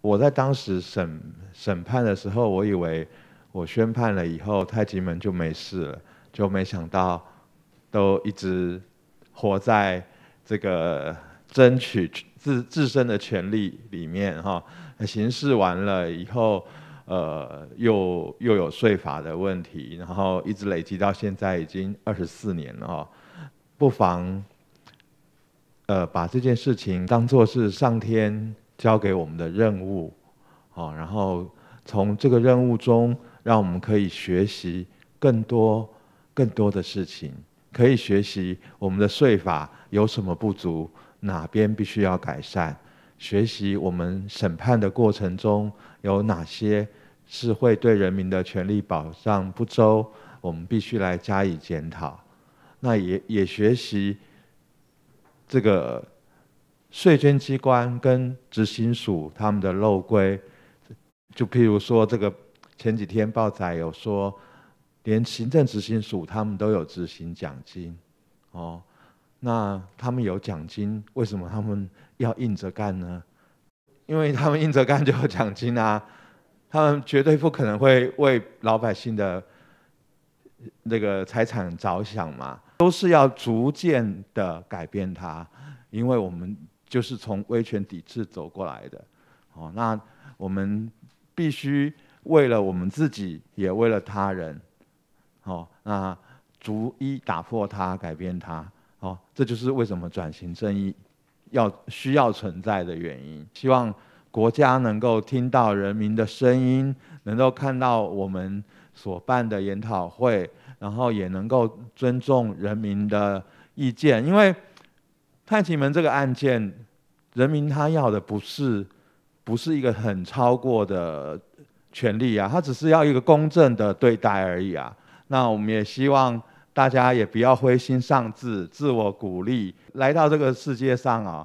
我在当时审审判的时候，我以为我宣判了以后，太极门就没事了，就没想到都一直活在这个争取自自身的权利里面哈。行事完了以后，呃，又又有税法的问题，然后一直累积到现在已经二十四年了，哈。不妨呃，把这件事情当做是上天。交给我们的任务，好，然后从这个任务中，让我们可以学习更多更多的事情，可以学习我们的税法有什么不足，哪边必须要改善，学习我们审判的过程中有哪些是会对人民的权利保障不周，我们必须来加以检讨。那也也学习这个。税捐机关跟执行署他们的漏规，就譬如说这个前几天报载有说，连行政执行署他们都有执行奖金，哦，那他们有奖金，为什么他们要硬着干呢？因为他们硬着干就有奖金啊，他们绝对不可能会为老百姓的那个财产着想嘛，都是要逐渐的改变它，因为我们。就是从威权体制走过来的，哦，那我们必须为了我们自己，也为了他人，哦，那逐一打破它，改变它，哦，这就是为什么转型正义要需要存在的原因。希望国家能够听到人民的声音，能够看到我们所办的研讨会，然后也能够尊重人民的意见，因为。看奇门这个案件，人民他要的不是，不是一个很超过的权利啊，他只是要一个公正的对待而已啊。那我们也希望大家也不要灰心丧志，自我鼓励。来到这个世界上啊，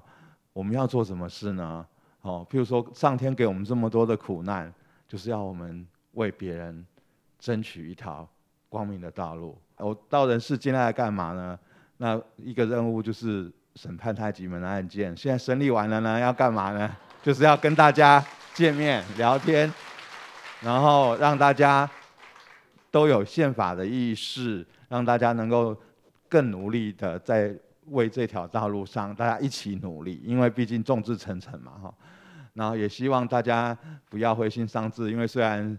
我们要做什么事呢？哦，譬如说，上天给我们这么多的苦难，就是要我们为别人争取一条光明的道路。我到人世间来干嘛呢？那一个任务就是审判太极门的案件，现在审理完了呢，要干嘛呢？就是要跟大家见面聊天，然后让大家都有宪法的意识，让大家能够更努力的在为这条道路上大家一起努力，因为毕竟众志成城嘛哈。然后也希望大家不要灰心丧志，因为虽然。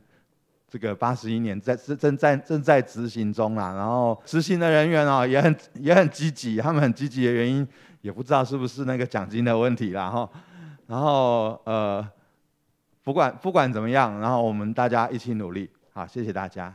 这个八十一年在正正在正在执行中啦，然后执行的人员哦也很也很积极，他们很积极的原因也不知道是不是那个奖金的问题啦哈，然后呃不管不管怎么样，然后我们大家一起努力，好谢谢大家。